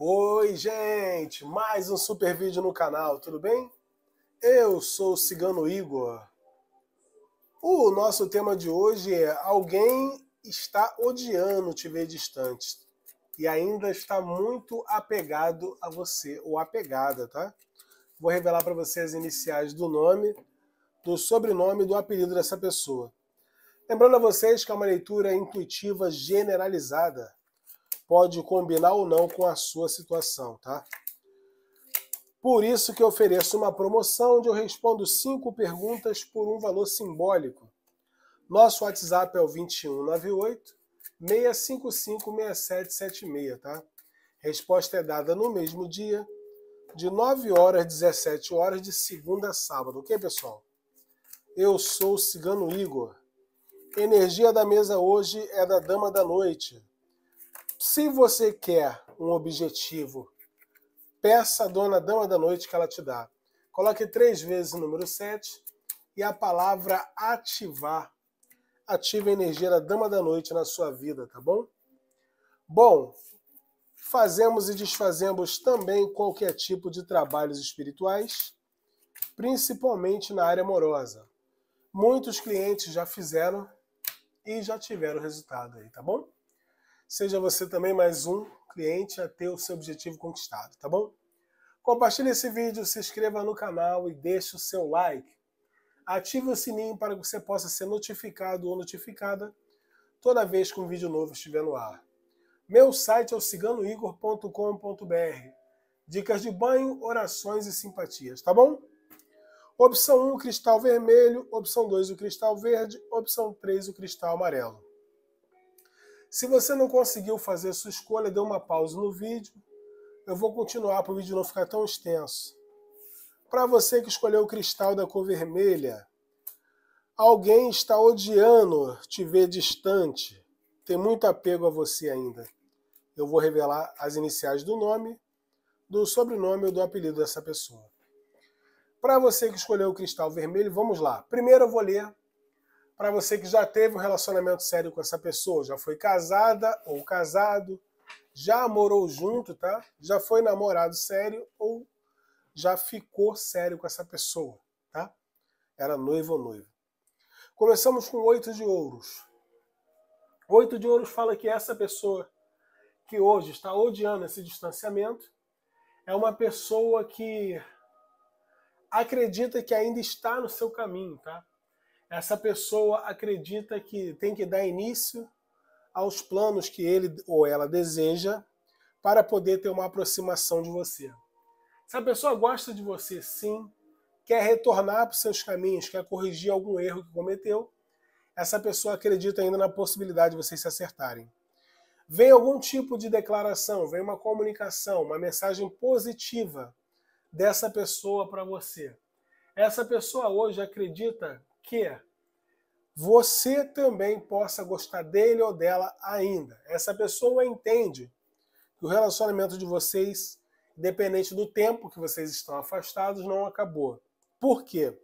Oi, gente! Mais um super vídeo no canal, tudo bem? Eu sou o Cigano Igor. O nosso tema de hoje é Alguém está odiando te ver distante e ainda está muito apegado a você, ou apegada, tá? Vou revelar para você as iniciais do nome, do sobrenome e do apelido dessa pessoa. Lembrando a vocês que é uma leitura intuitiva generalizada pode combinar ou não com a sua situação, tá? Por isso que ofereço uma promoção onde eu respondo cinco perguntas por um valor simbólico. Nosso WhatsApp é o 2198 655 6776, tá? Resposta é dada no mesmo dia, de 9 horas às 17 horas, de segunda a sábado. Ok, pessoal? Eu sou o Cigano Igor. Energia da mesa hoje é da Dama da Noite. Se você quer um objetivo, peça à dona dama da noite que ela te dá. Coloque três vezes o número 7 e a palavra ativar. Ative a energia da dama da noite na sua vida, tá bom? Bom, fazemos e desfazemos também qualquer tipo de trabalhos espirituais, principalmente na área amorosa. Muitos clientes já fizeram e já tiveram resultado aí, tá bom? Seja você também mais um cliente a ter o seu objetivo conquistado, tá bom? Compartilhe esse vídeo, se inscreva no canal e deixe o seu like. Ative o sininho para que você possa ser notificado ou notificada toda vez que um vídeo novo estiver no ar. Meu site é o ciganoigor.com.br. Dicas de banho, orações e simpatias, tá bom? Opção 1, cristal vermelho. Opção 2, o cristal verde. Opção 3, o cristal amarelo. Se você não conseguiu fazer a sua escolha, dê uma pausa no vídeo. Eu vou continuar para o vídeo não ficar tão extenso. Para você que escolheu o cristal da cor vermelha, alguém está odiando te ver distante, tem muito apego a você ainda. Eu vou revelar as iniciais do nome, do sobrenome ou do apelido dessa pessoa. Para você que escolheu o cristal vermelho, vamos lá. Primeiro eu vou ler para você que já teve um relacionamento sério com essa pessoa, já foi casada ou casado, já morou junto, tá? Já foi namorado sério ou já ficou sério com essa pessoa, tá? Era noivo ou noiva. Começamos com oito de ouros. Oito de ouros fala que essa pessoa que hoje está odiando esse distanciamento é uma pessoa que acredita que ainda está no seu caminho, tá? essa pessoa acredita que tem que dar início aos planos que ele ou ela deseja para poder ter uma aproximação de você. Se a pessoa gosta de você, sim, quer retornar para os seus caminhos, quer corrigir algum erro que cometeu, essa pessoa acredita ainda na possibilidade de vocês se acertarem. Vem algum tipo de declaração, vem uma comunicação, uma mensagem positiva dessa pessoa para você. Essa pessoa hoje acredita que você também possa gostar dele ou dela ainda. Essa pessoa entende que o relacionamento de vocês, independente do tempo que vocês estão afastados, não acabou. Por quê?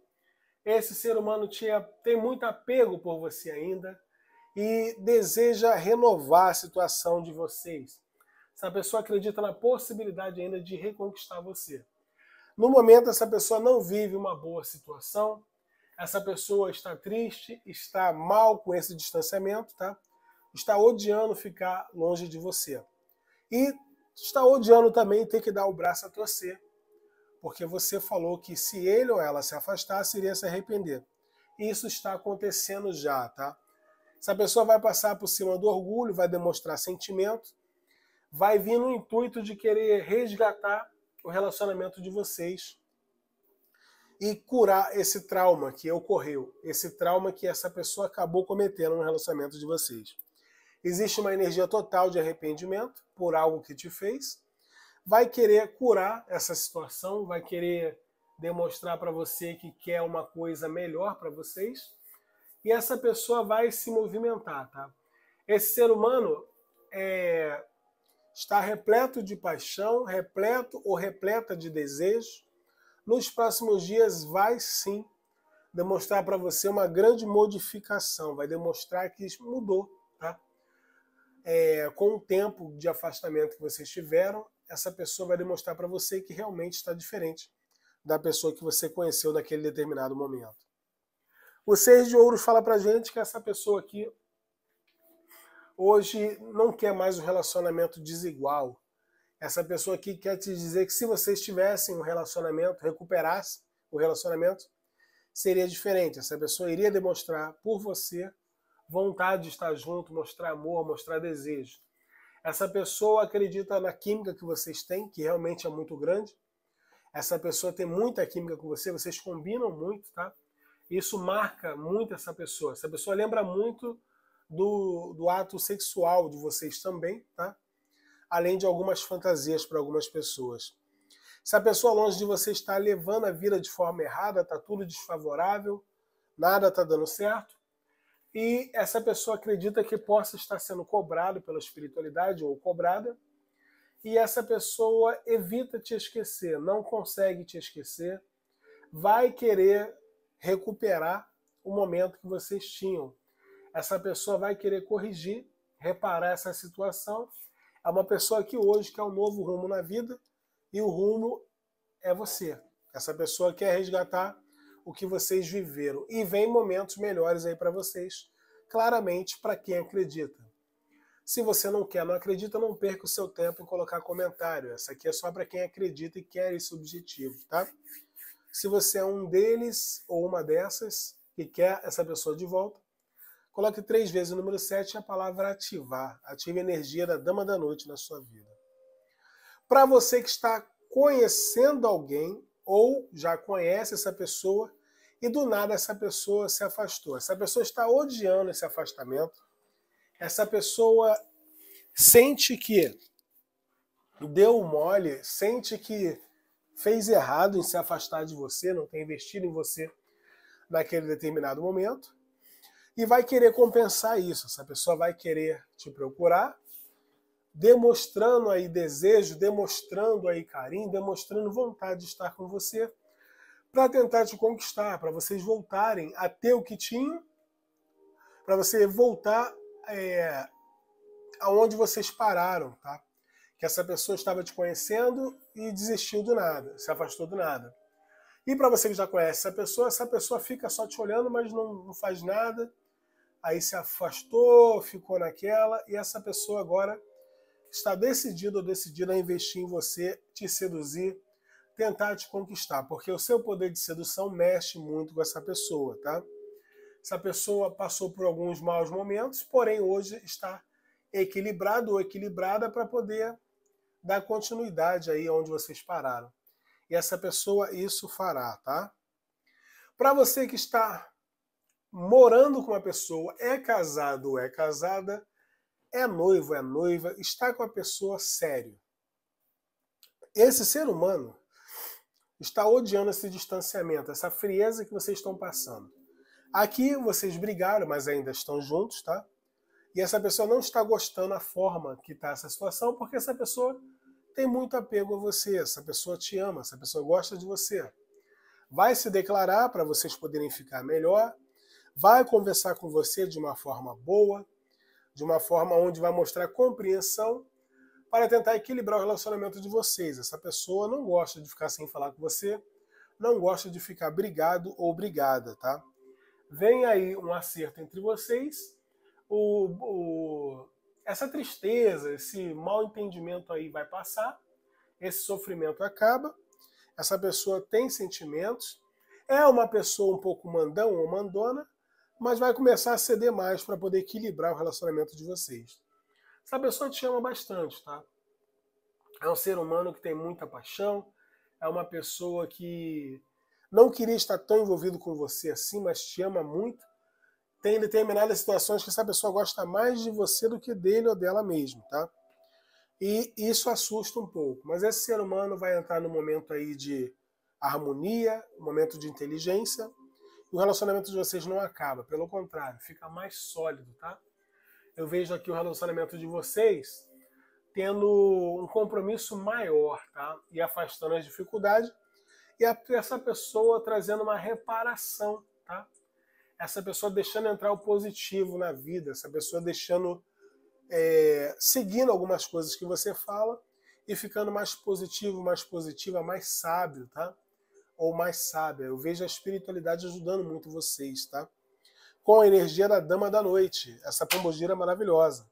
Esse ser humano tinha, tem muito apego por você ainda e deseja renovar a situação de vocês. Essa pessoa acredita na possibilidade ainda de reconquistar você. No momento, essa pessoa não vive uma boa situação, essa pessoa está triste, está mal com esse distanciamento, tá? Está odiando ficar longe de você. E está odiando também ter que dar o braço a torcer, porque você falou que se ele ou ela se afastasse, iria se arrepender. Isso está acontecendo já, tá? Essa pessoa vai passar por cima do orgulho, vai demonstrar sentimento, vai vir no intuito de querer resgatar o relacionamento de vocês e curar esse trauma que ocorreu, esse trauma que essa pessoa acabou cometendo no relacionamento de vocês. Existe uma energia total de arrependimento por algo que te fez. Vai querer curar essa situação, vai querer demonstrar para você que quer uma coisa melhor para vocês. E essa pessoa vai se movimentar, tá? Esse ser humano é, está repleto de paixão, repleto ou repleta de desejo, nos próximos dias vai sim demonstrar para você uma grande modificação, vai demonstrar que mudou, tá? É, com o tempo de afastamento que vocês tiveram, essa pessoa vai demonstrar para você que realmente está diferente da pessoa que você conheceu naquele determinado momento. O Seis de Ouros fala para gente que essa pessoa aqui hoje não quer mais um relacionamento desigual, essa pessoa aqui quer te dizer que se vocês tivessem um relacionamento, recuperasse o relacionamento, seria diferente. Essa pessoa iria demonstrar por você vontade de estar junto, mostrar amor, mostrar desejo. Essa pessoa acredita na química que vocês têm, que realmente é muito grande. Essa pessoa tem muita química com você, vocês combinam muito, tá? Isso marca muito essa pessoa. Essa pessoa lembra muito do, do ato sexual de vocês também, tá? além de algumas fantasias para algumas pessoas. Se a pessoa longe de você está levando a vida de forma errada, está tudo desfavorável, nada está dando certo, e essa pessoa acredita que possa estar sendo cobrado pela espiritualidade ou cobrada, e essa pessoa evita te esquecer, não consegue te esquecer, vai querer recuperar o momento que vocês tinham. Essa pessoa vai querer corrigir, reparar essa situação a uma pessoa que hoje quer um novo rumo na vida e o rumo é você. Essa pessoa quer resgatar o que vocês viveram e vem momentos melhores aí para vocês, claramente para quem acredita. Se você não quer, não acredita, não perca o seu tempo em colocar comentário. Essa aqui é só para quem acredita e quer esse objetivo, tá? Se você é um deles ou uma dessas que quer essa pessoa de volta, Coloque três vezes o número 7 e a palavra ativar. Ative a energia da dama da noite na sua vida. Para você que está conhecendo alguém ou já conhece essa pessoa e do nada essa pessoa se afastou. Essa pessoa está odiando esse afastamento. Essa pessoa sente que deu mole, sente que fez errado em se afastar de você, não tem investido em você naquele determinado momento e vai querer compensar isso. Essa pessoa vai querer te procurar, demonstrando aí desejo, demonstrando aí carinho, demonstrando vontade de estar com você, para tentar te conquistar, para vocês voltarem a ter o que tinham, para você voltar é, aonde vocês pararam, tá? Que essa pessoa estava te conhecendo e desistiu do nada, se afastou do nada. E para você que já conhece essa pessoa, essa pessoa fica só te olhando, mas não, não faz nada, aí se afastou, ficou naquela, e essa pessoa agora está decidida ou decidida a investir em você, te seduzir, tentar te conquistar, porque o seu poder de sedução mexe muito com essa pessoa, tá? Essa pessoa passou por alguns maus momentos, porém hoje está equilibrado ou equilibrada para poder dar continuidade aí onde vocês pararam. E essa pessoa isso fará, tá? Para você que está morando com uma pessoa, é casado ou é casada, é noivo, é noiva, está com a pessoa sério. Esse ser humano está odiando esse distanciamento, essa frieza que vocês estão passando. Aqui vocês brigaram, mas ainda estão juntos, tá? E essa pessoa não está gostando da forma que está essa situação, porque essa pessoa tem muito apego a você, essa pessoa te ama, essa pessoa gosta de você. Vai se declarar para vocês poderem ficar melhor, vai conversar com você de uma forma boa, de uma forma onde vai mostrar compreensão para tentar equilibrar o relacionamento de vocês. Essa pessoa não gosta de ficar sem falar com você, não gosta de ficar brigado ou brigada, tá? Vem aí um acerto entre vocês. O, o, essa tristeza, esse mal entendimento aí vai passar, esse sofrimento acaba. Essa pessoa tem sentimentos, é uma pessoa um pouco mandão ou mandona, mas vai começar a ceder mais para poder equilibrar o relacionamento de vocês. Essa pessoa te ama bastante, tá? É um ser humano que tem muita paixão, é uma pessoa que não queria estar tão envolvido com você assim, mas te ama muito. Tem determinadas situações que essa pessoa gosta mais de você do que dele ou dela mesmo, tá? E isso assusta um pouco, mas esse ser humano vai entrar no momento aí de harmonia, um momento de inteligência, o relacionamento de vocês não acaba, pelo contrário, fica mais sólido, tá? Eu vejo aqui o relacionamento de vocês tendo um compromisso maior, tá? E afastando as dificuldades e a, essa pessoa trazendo uma reparação, tá? Essa pessoa deixando entrar o positivo na vida, essa pessoa deixando é, seguindo algumas coisas que você fala e ficando mais positivo, mais positiva, mais sábio, tá? ou mais sábia. Eu vejo a espiritualidade ajudando muito vocês, tá? Com a energia da Dama da Noite, essa pombogira maravilhosa.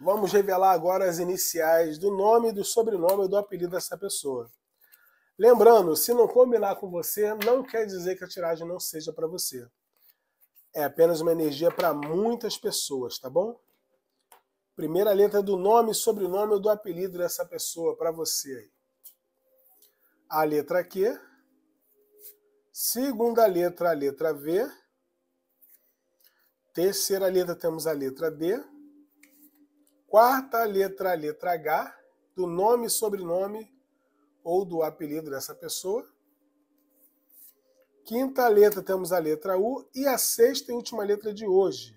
Vamos revelar agora as iniciais do nome, do sobrenome e do apelido dessa pessoa. Lembrando, se não combinar com você, não quer dizer que a tiragem não seja para você. É apenas uma energia para muitas pessoas, tá bom? Primeira letra do nome, sobrenome ou do apelido dessa pessoa para você aí. A letra Q. Segunda letra, a letra V. Terceira letra, temos a letra D. Quarta letra, a letra H, do nome e sobrenome ou do apelido dessa pessoa. Quinta letra, temos a letra U. E a sexta e última letra de hoje,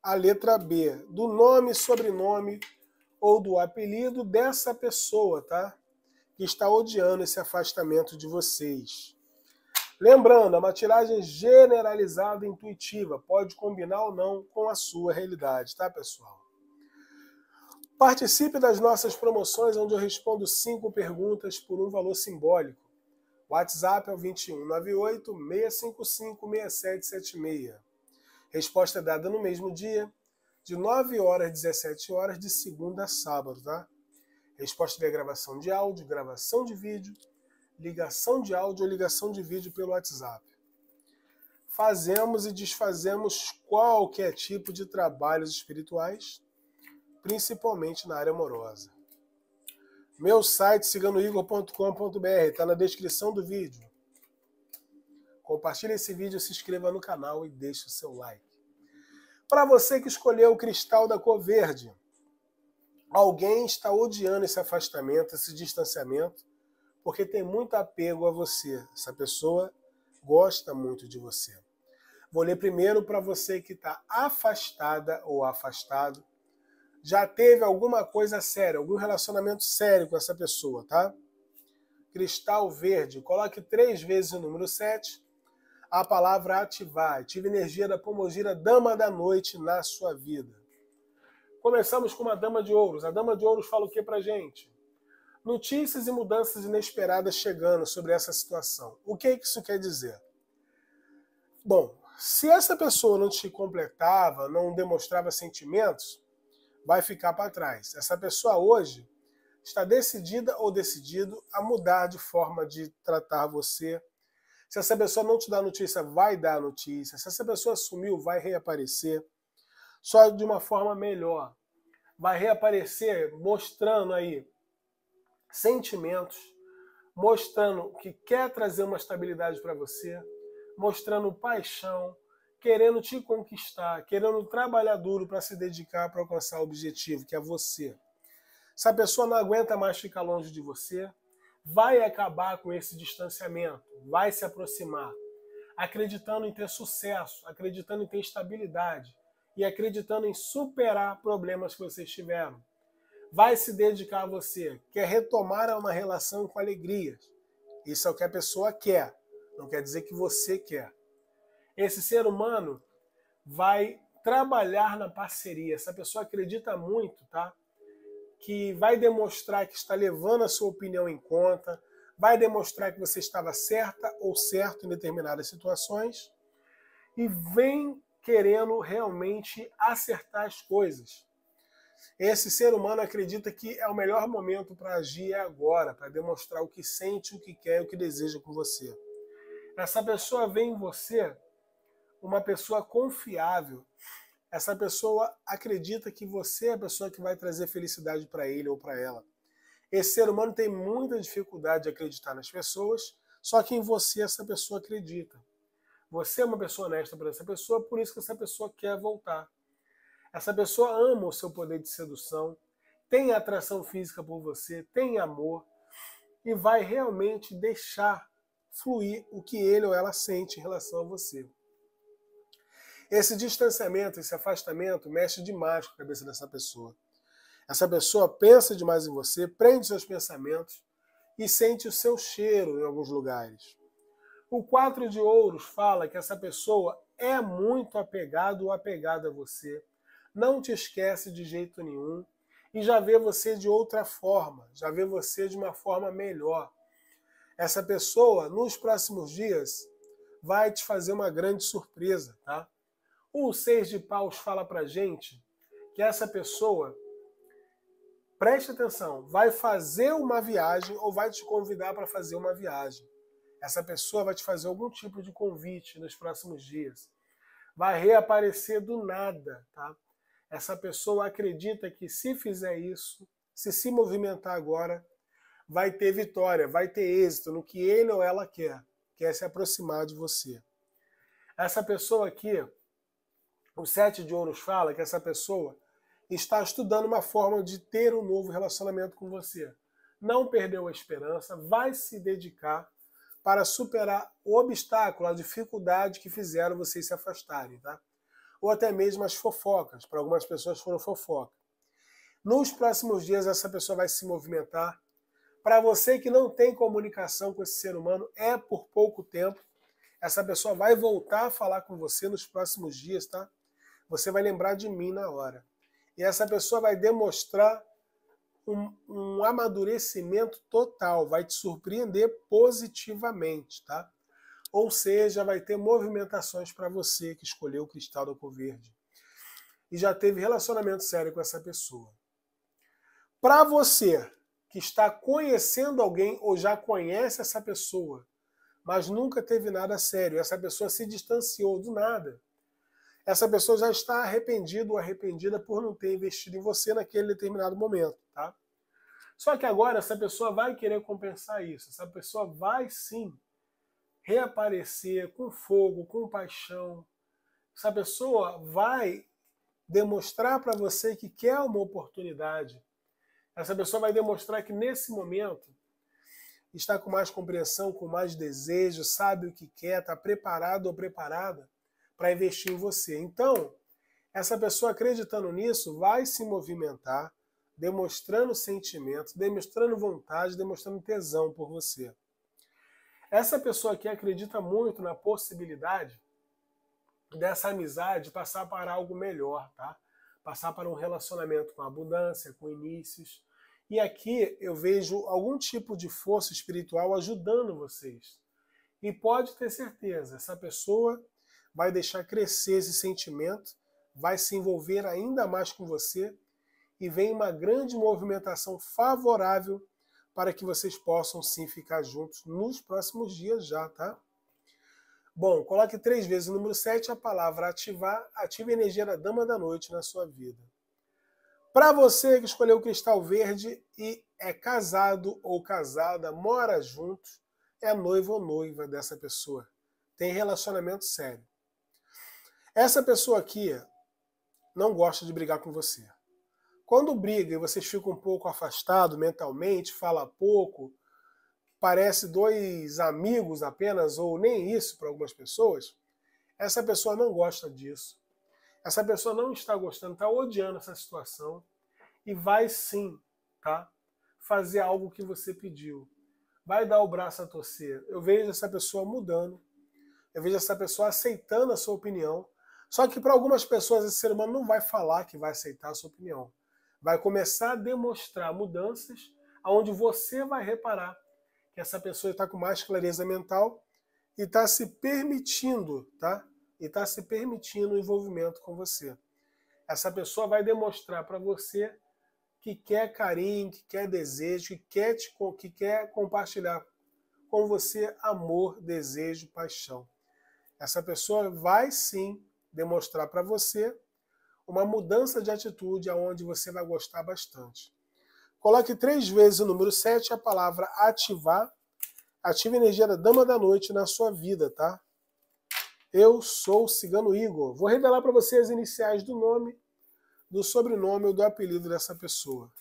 a letra B, do nome, sobrenome ou do apelido dessa pessoa, tá? que está odiando esse afastamento de vocês. Lembrando, é uma tiragem generalizada e intuitiva, pode combinar ou não com a sua realidade, tá, pessoal? Participe das nossas promoções, onde eu respondo cinco perguntas por um valor simbólico. WhatsApp é o 2198 655 6776. Resposta dada no mesmo dia, de 9 horas às 17 horas, de segunda a sábado, tá? Resposta via gravação de áudio, gravação de vídeo, ligação de áudio ou ligação de vídeo pelo WhatsApp. Fazemos e desfazemos qualquer tipo de trabalhos espirituais, principalmente na área amorosa. Meu site siganoigor.com.br está na descrição do vídeo. Compartilhe esse vídeo, se inscreva no canal e deixe o seu like. Para você que escolheu o cristal da cor verde, Alguém está odiando esse afastamento, esse distanciamento, porque tem muito apego a você. Essa pessoa gosta muito de você. Vou ler primeiro para você que está afastada ou afastado. Já teve alguma coisa séria, algum relacionamento sério com essa pessoa, tá? Cristal verde, coloque três vezes o número 7, a palavra ativar. Tive energia da Pomogira, dama da noite, na sua vida. Começamos com uma dama de ouros. A dama de ouros fala o que para gente? Notícias e mudanças inesperadas chegando sobre essa situação. O que, é que isso quer dizer? Bom, se essa pessoa não te completava, não demonstrava sentimentos, vai ficar para trás. Essa pessoa hoje está decidida ou decidido a mudar de forma de tratar você. Se essa pessoa não te dá notícia, vai dar notícia. Se essa pessoa sumiu, vai reaparecer só de uma forma melhor. Vai reaparecer mostrando aí sentimentos, mostrando que quer trazer uma estabilidade para você, mostrando paixão, querendo te conquistar, querendo trabalhar duro para se dedicar para alcançar o objetivo, que é você. Se a pessoa não aguenta mais ficar longe de você, vai acabar com esse distanciamento, vai se aproximar, acreditando em ter sucesso, acreditando em ter estabilidade, e acreditando em superar problemas que vocês tiveram. Vai se dedicar a você, quer retomar uma relação com alegrias. Isso é o que a pessoa quer, não quer dizer que você quer. Esse ser humano vai trabalhar na parceria. Essa pessoa acredita muito, tá? Que vai demonstrar que está levando a sua opinião em conta, vai demonstrar que você estava certa ou certo em determinadas situações e vem querendo realmente acertar as coisas. Esse ser humano acredita que é o melhor momento para agir é agora, para demonstrar o que sente, o que quer, o que deseja com você. Essa pessoa vê em você uma pessoa confiável. Essa pessoa acredita que você é a pessoa que vai trazer felicidade para ele ou para ela. Esse ser humano tem muita dificuldade de acreditar nas pessoas, só que em você essa pessoa acredita. Você é uma pessoa honesta para essa pessoa, por isso que essa pessoa quer voltar. Essa pessoa ama o seu poder de sedução, tem atração física por você, tem amor e vai realmente deixar fluir o que ele ou ela sente em relação a você. Esse distanciamento, esse afastamento mexe demais com a cabeça dessa pessoa. Essa pessoa pensa demais em você, prende seus pensamentos e sente o seu cheiro em alguns lugares. O quatro de ouros fala que essa pessoa é muito apegado ou apegada a você, não te esquece de jeito nenhum e já vê você de outra forma, já vê você de uma forma melhor. Essa pessoa, nos próximos dias, vai te fazer uma grande surpresa, tá? O seis de paus fala pra gente que essa pessoa, preste atenção, vai fazer uma viagem ou vai te convidar para fazer uma viagem. Essa pessoa vai te fazer algum tipo de convite nos próximos dias. Vai reaparecer do nada, tá? Essa pessoa acredita que se fizer isso, se se movimentar agora, vai ter vitória, vai ter êxito no que ele ou ela quer, quer se aproximar de você. Essa pessoa aqui, o Sete de Ouros fala que essa pessoa está estudando uma forma de ter um novo relacionamento com você. Não perdeu a esperança, vai se dedicar para superar o obstáculo, a dificuldade que fizeram vocês se afastarem, tá? Ou até mesmo as fofocas, para algumas pessoas foram fofoca. Nos próximos dias essa pessoa vai se movimentar. Para você que não tem comunicação com esse ser humano, é por pouco tempo. Essa pessoa vai voltar a falar com você nos próximos dias, tá? Você vai lembrar de mim na hora. E essa pessoa vai demonstrar um, um amadurecimento total, vai te surpreender positivamente, tá? Ou seja, vai ter movimentações para você que escolheu o cristal da cor verde e já teve relacionamento sério com essa pessoa. Para você que está conhecendo alguém ou já conhece essa pessoa, mas nunca teve nada sério, essa pessoa se distanciou do nada. Essa pessoa já está arrependida ou arrependida por não ter investido em você naquele determinado momento. Só que agora essa pessoa vai querer compensar isso. Essa pessoa vai sim reaparecer com fogo, com paixão. Essa pessoa vai demonstrar para você que quer uma oportunidade. Essa pessoa vai demonstrar que nesse momento está com mais compreensão, com mais desejo, sabe o que quer, está preparado ou preparada para investir em você. Então, essa pessoa acreditando nisso vai se movimentar, demonstrando sentimento, demonstrando vontade, demonstrando tesão por você. Essa pessoa aqui acredita muito na possibilidade dessa amizade passar para algo melhor, tá? Passar para um relacionamento com abundância, com inícios. E aqui eu vejo algum tipo de força espiritual ajudando vocês. E pode ter certeza, essa pessoa vai deixar crescer esse sentimento, vai se envolver ainda mais com você e vem uma grande movimentação favorável para que vocês possam sim ficar juntos nos próximos dias já, tá? Bom, coloque três vezes o número 7, a palavra ativar, ative a energia da dama da noite na sua vida. Para você que escolheu o cristal verde e é casado ou casada, mora juntos, é noivo ou noiva dessa pessoa. Tem relacionamento sério. Essa pessoa aqui não gosta de brigar com você. Quando briga e vocês ficam um pouco afastados mentalmente, fala pouco, parece dois amigos apenas, ou nem isso para algumas pessoas, essa pessoa não gosta disso. Essa pessoa não está gostando, está odiando essa situação e vai sim, tá? Fazer algo que você pediu. Vai dar o braço a torcer. Eu vejo essa pessoa mudando. Eu vejo essa pessoa aceitando a sua opinião. Só que para algumas pessoas esse ser humano não vai falar que vai aceitar a sua opinião vai começar a demonstrar mudanças aonde você vai reparar que essa pessoa está com mais clareza mental e está se permitindo, tá? E está se permitindo o envolvimento com você. Essa pessoa vai demonstrar para você que quer carinho, que quer desejo, que quer, te, que quer compartilhar com você amor, desejo, paixão. Essa pessoa vai sim demonstrar para você uma mudança de atitude aonde você vai gostar bastante. Coloque três vezes o número 7 a palavra ativar. Ative a energia da Dama da Noite na sua vida, tá? Eu sou o Cigano Igor. Vou revelar para você as iniciais do nome, do sobrenome ou do apelido dessa pessoa.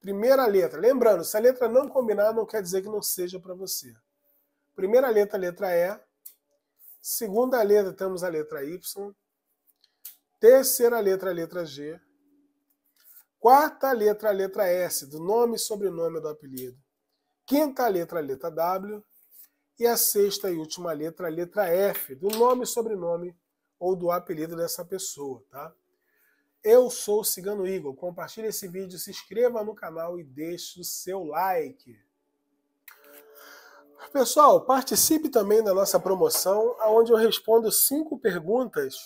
Primeira letra. Lembrando, se a letra não combinar, não quer dizer que não seja para você. Primeira letra, letra E. Segunda letra, temos a letra Y. Terceira letra, a letra G. Quarta letra, a letra S, do nome e sobrenome do apelido. Quinta letra, a letra W. E a sexta e última letra, a letra F, do nome e sobrenome ou do apelido dessa pessoa, tá? Eu sou o Cigano Igor. Compartilhe esse vídeo, se inscreva no canal e deixe o seu like. Pessoal, participe também da nossa promoção, onde eu respondo cinco perguntas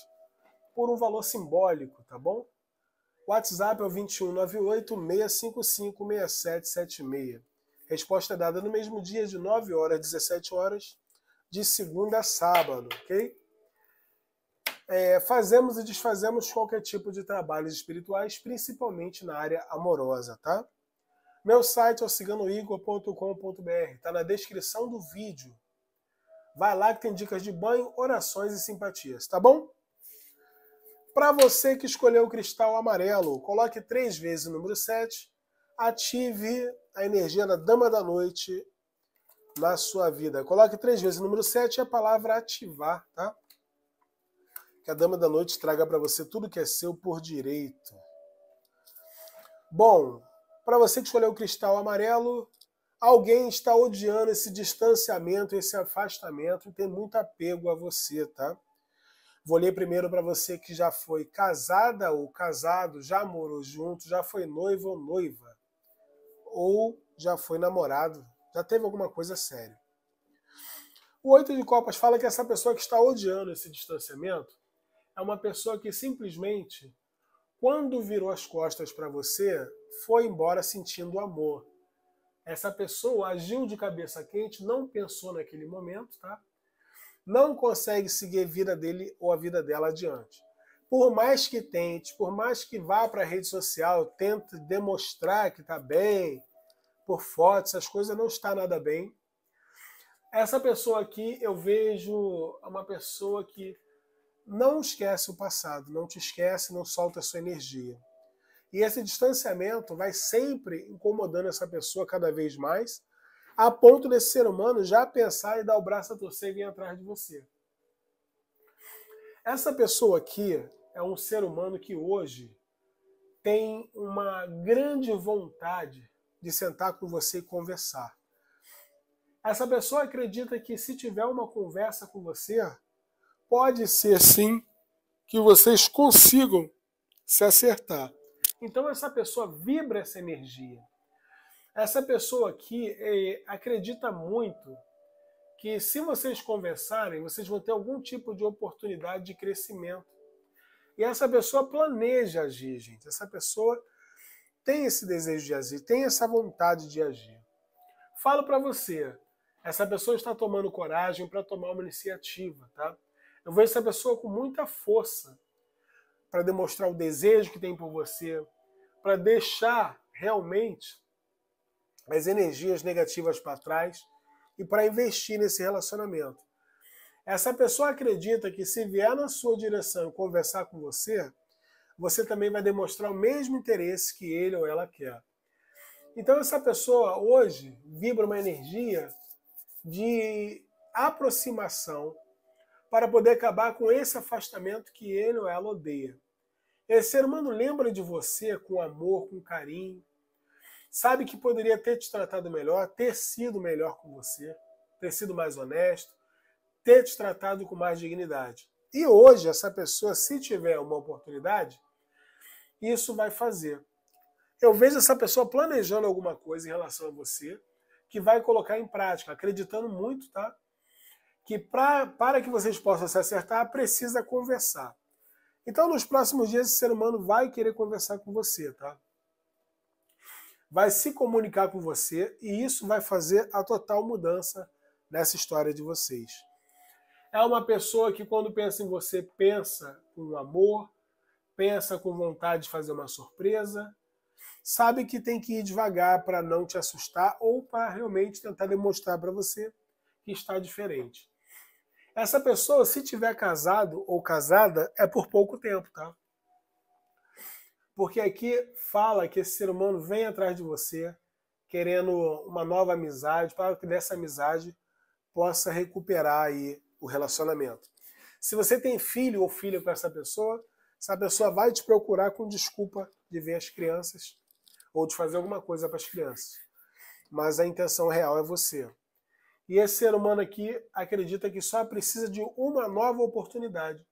por um valor simbólico, tá bom? WhatsApp é o 2198-655-6776. Resposta é dada no mesmo dia, de 9 horas às 17 horas, de segunda a sábado, ok? É, fazemos e desfazemos qualquer tipo de trabalhos espirituais, principalmente na área amorosa, tá? Meu site é o ciganoigor.com.br, tá na descrição do vídeo. Vai lá que tem dicas de banho, orações e simpatias, tá bom? Para você que escolheu o cristal amarelo, coloque três vezes o número 7, ative a energia da Dama da Noite na sua vida. Coloque três vezes o número 7 e a palavra ativar, tá? Que a Dama da Noite traga para você tudo que é seu por direito. Bom, para você que escolheu o cristal amarelo, alguém está odiando esse distanciamento, esse afastamento e tem muito apego a você, tá? Vou ler primeiro para você que já foi casada ou casado, já morou junto, já foi noivo ou noiva, ou já foi namorado, já teve alguma coisa séria. O Oito de Copas fala que essa pessoa que está odiando esse distanciamento é uma pessoa que simplesmente, quando virou as costas para você, foi embora sentindo amor. Essa pessoa agiu de cabeça quente, não pensou naquele momento, tá? não consegue seguir a vida dele ou a vida dela adiante. Por mais que tente, por mais que vá para a rede social, tente demonstrar que está bem, por fotos, as coisas não está nada bem. Essa pessoa aqui, eu vejo uma pessoa que não esquece o passado, não te esquece, não solta a sua energia. E esse distanciamento vai sempre incomodando essa pessoa cada vez mais, a ponto desse ser humano já pensar e dar o braço a torcer e vir atrás de você. Essa pessoa aqui é um ser humano que hoje tem uma grande vontade de sentar com você e conversar. Essa pessoa acredita que se tiver uma conversa com você, pode ser sim que vocês consigam se acertar. Então essa pessoa vibra essa energia. Essa pessoa aqui eh, acredita muito que se vocês conversarem, vocês vão ter algum tipo de oportunidade de crescimento. E essa pessoa planeja agir, gente. Essa pessoa tem esse desejo de agir, tem essa vontade de agir. Falo para você, essa pessoa está tomando coragem para tomar uma iniciativa, tá? Eu vejo essa pessoa com muita força para demonstrar o desejo que tem por você, para deixar realmente as energias negativas para trás e para investir nesse relacionamento. Essa pessoa acredita que se vier na sua direção e conversar com você, você também vai demonstrar o mesmo interesse que ele ou ela quer. Então essa pessoa hoje vibra uma energia de aproximação para poder acabar com esse afastamento que ele ou ela odeia. Esse ser humano lembra de você com amor, com carinho, Sabe que poderia ter te tratado melhor, ter sido melhor com você, ter sido mais honesto, ter te tratado com mais dignidade. E hoje, essa pessoa, se tiver uma oportunidade, isso vai fazer. Eu vejo essa pessoa planejando alguma coisa em relação a você que vai colocar em prática, acreditando muito, tá? Que pra, para que vocês possam se acertar, precisa conversar. Então, nos próximos dias, esse ser humano vai querer conversar com você, tá? vai se comunicar com você e isso vai fazer a total mudança nessa história de vocês. É uma pessoa que, quando pensa em você, pensa com amor, pensa com vontade de fazer uma surpresa, sabe que tem que ir devagar para não te assustar ou para realmente tentar demonstrar para você que está diferente. Essa pessoa, se tiver casado ou casada, é por pouco tempo, tá? porque aqui fala que esse ser humano vem atrás de você, querendo uma nova amizade, para que dessa amizade possa recuperar aí o relacionamento. Se você tem filho ou filha com essa pessoa, essa pessoa vai te procurar com desculpa de ver as crianças ou de fazer alguma coisa para as crianças. Mas a intenção real é você. E esse ser humano aqui acredita que só precisa de uma nova oportunidade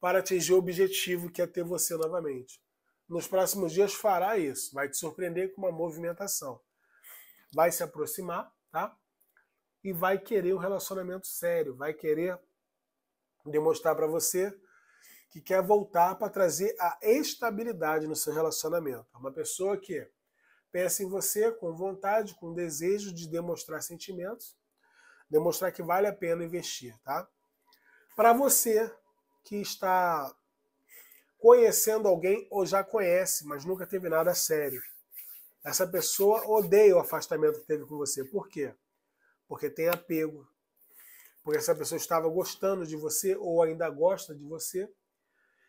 para atingir o objetivo que é ter você novamente nos próximos dias fará isso. Vai te surpreender com uma movimentação. Vai se aproximar, tá? E vai querer um relacionamento sério. Vai querer demonstrar para você que quer voltar para trazer a estabilidade no seu relacionamento. uma pessoa que pensa em você com vontade, com desejo de demonstrar sentimentos, demonstrar que vale a pena investir, tá? Para você que está conhecendo alguém ou já conhece, mas nunca teve nada sério. Essa pessoa odeia o afastamento que teve com você. Por quê? Porque tem apego. Porque essa pessoa estava gostando de você ou ainda gosta de você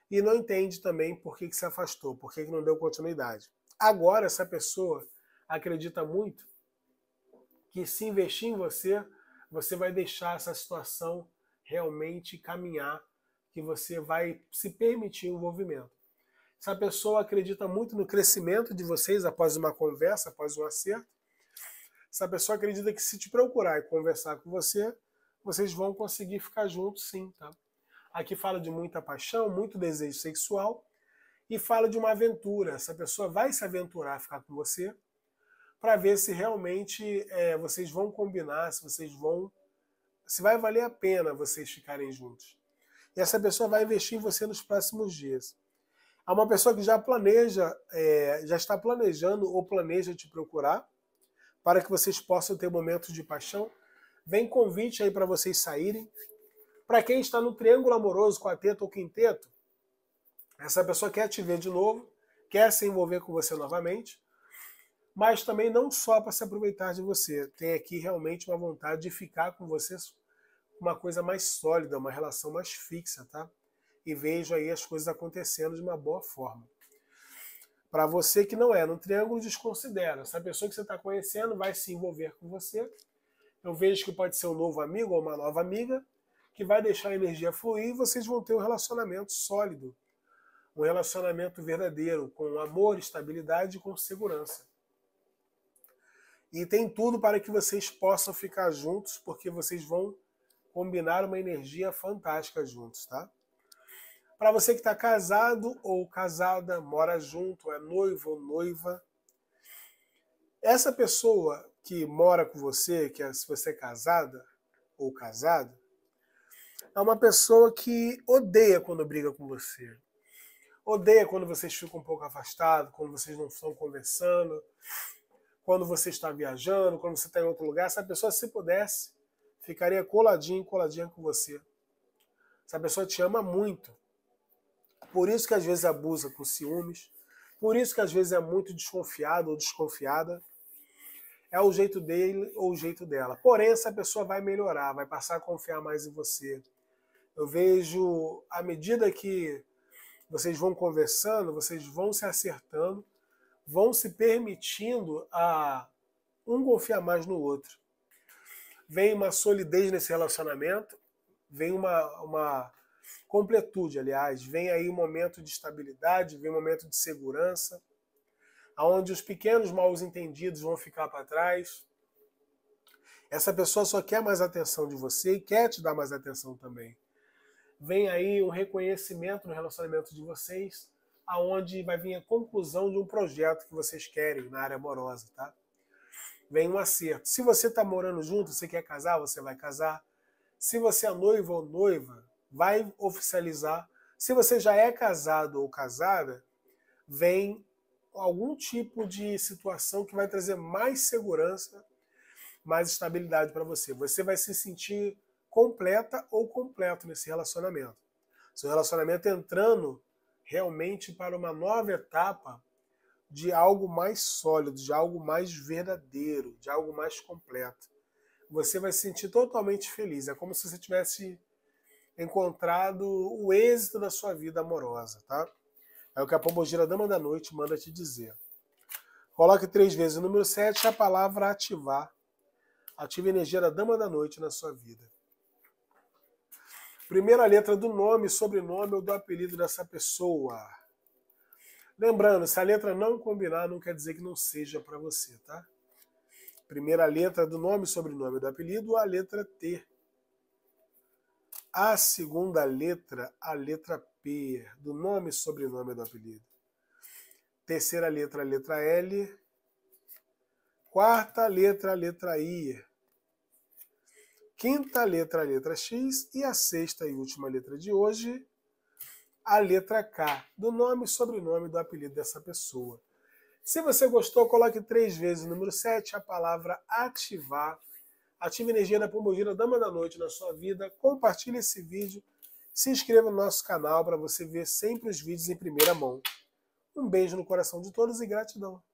e não entende também por que, que se afastou, por que, que não deu continuidade. Agora, essa pessoa acredita muito que se investir em você, você vai deixar essa situação realmente caminhar que você vai se permitir o envolvimento. Se a pessoa acredita muito no crescimento de vocês após uma conversa, após um acerto, se a pessoa acredita que se te procurar e conversar com você, vocês vão conseguir ficar juntos sim, tá? Aqui fala de muita paixão, muito desejo sexual e fala de uma aventura. Essa pessoa vai se aventurar a ficar com você para ver se realmente é, vocês vão combinar, se vocês vão. se vai valer a pena vocês ficarem juntos. E essa pessoa vai investir em você nos próximos dias. Há uma pessoa que já planeja, é, já está planejando ou planeja te procurar para que vocês possam ter momentos de paixão. Vem convite aí para vocês saírem. Para quem está no triângulo amoroso, quarteto ou quinteto, essa pessoa quer te ver de novo, quer se envolver com você novamente, mas também não só para se aproveitar de você, tem aqui realmente uma vontade de ficar com você uma coisa mais sólida, uma relação mais fixa, tá? E vejo aí as coisas acontecendo de uma boa forma. Para você que não é, no triângulo desconsidera. Essa pessoa que você está conhecendo vai se envolver com você. Eu vejo que pode ser um novo amigo ou uma nova amiga que vai deixar a energia fluir e vocês vão ter um relacionamento sólido, um relacionamento verdadeiro, com amor, estabilidade e com segurança. E tem tudo para que vocês possam ficar juntos, porque vocês vão combinar uma energia fantástica juntos, tá? Para você que está casado ou casada, mora junto, é noivo ou noiva, essa pessoa que mora com você, que é, se você é casada ou casado, é uma pessoa que odeia quando briga com você. Odeia quando vocês ficam um pouco afastados, quando vocês não estão conversando, quando você está viajando, quando você está em outro lugar. Essa pessoa, se pudesse, ficaria coladinho, coladinha com você. Essa pessoa te ama muito. Por isso que às vezes abusa com ciúmes, por isso que às vezes é muito desconfiado ou desconfiada. É o jeito dele ou o jeito dela. Porém, essa pessoa vai melhorar, vai passar a confiar mais em você. Eu vejo, à medida que vocês vão conversando, vocês vão se acertando, vão se permitindo a um confiar mais no outro vem uma solidez nesse relacionamento, vem uma, uma completude, aliás, vem aí um momento de estabilidade, vem um momento de segurança, aonde os pequenos mal entendidos vão ficar para trás. Essa pessoa só quer mais atenção de você e quer te dar mais atenção também. Vem aí um reconhecimento no relacionamento de vocês, aonde vai vir a conclusão de um projeto que vocês querem na área amorosa, tá? vem um acerto. Se você está morando junto, você quer casar, você vai casar. Se você é noivo ou noiva, vai oficializar. Se você já é casado ou casada, vem algum tipo de situação que vai trazer mais segurança, mais estabilidade para você. Você vai se sentir completa ou completo nesse relacionamento. Seu relacionamento entrando realmente para uma nova etapa, de algo mais sólido, de algo mais verdadeiro, de algo mais completo. Você vai se sentir totalmente feliz. É como se você tivesse encontrado o êxito da sua vida amorosa, tá? É o que a pombogira dama da noite manda te dizer. Coloque três vezes o número 7 é a palavra ativar. Ative a energia da dama da noite na sua vida. Primeira letra do nome, sobrenome ou do apelido dessa pessoa. Lembrando, se a letra não combinar, não quer dizer que não seja para você, tá? Primeira letra do nome e sobrenome do apelido, a letra T. A segunda letra, a letra P, do nome e sobrenome do apelido. Terceira letra, a letra L. Quarta letra, a letra I. Quinta letra, a letra X. E a sexta e última letra de hoje, a letra K do nome e sobrenome do apelido dessa pessoa. Se você gostou, coloque três vezes o número 7, a palavra ativar. Ative a energia da Pombogira Dama da Noite na sua vida. Compartilhe esse vídeo. Se inscreva no nosso canal para você ver sempre os vídeos em primeira mão. Um beijo no coração de todos e gratidão.